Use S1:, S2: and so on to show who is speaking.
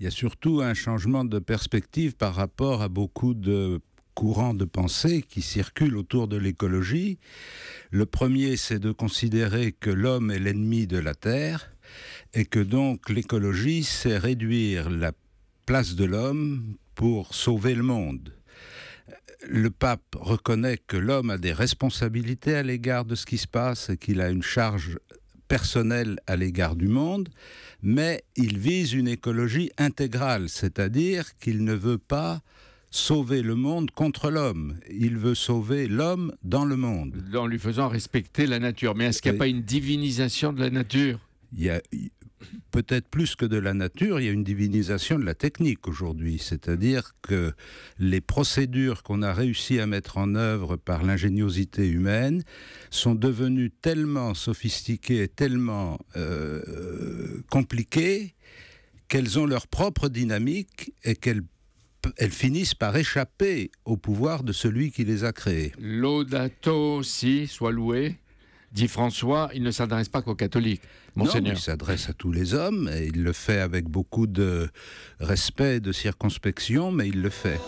S1: il y a surtout un changement de perspective par rapport à beaucoup de courants de pensée qui circulent autour de l'écologie. Le premier, c'est de considérer que l'homme est l'ennemi de la Terre et que donc l'écologie, c'est réduire la place de l'homme pour sauver le monde. Le pape reconnaît que l'homme a des responsabilités à l'égard de ce qui se passe et qu'il a une charge personnel à l'égard du monde, mais il vise une écologie intégrale, c'est-à-dire qu'il ne veut pas sauver le monde contre l'homme. Il veut sauver l'homme dans le monde. En lui faisant respecter la nature. Mais est-ce qu'il n'y a pas une divinisation de la nature peut-être plus que de la nature, il y a une divinisation de la technique aujourd'hui. C'est-à-dire que les procédures qu'on a réussi à mettre en œuvre par l'ingéniosité humaine sont devenues tellement sophistiquées, tellement euh, compliquées, qu'elles ont leur propre dynamique et qu'elles finissent par échapper au pouvoir de celui qui les a créées.
S2: L'audato, si, soit
S1: loué dit François, il ne s'adresse pas qu'aux catholiques. Monseigneur. Non, il s'adresse à tous les hommes et il le fait avec beaucoup de respect de circonspection, mais il le fait.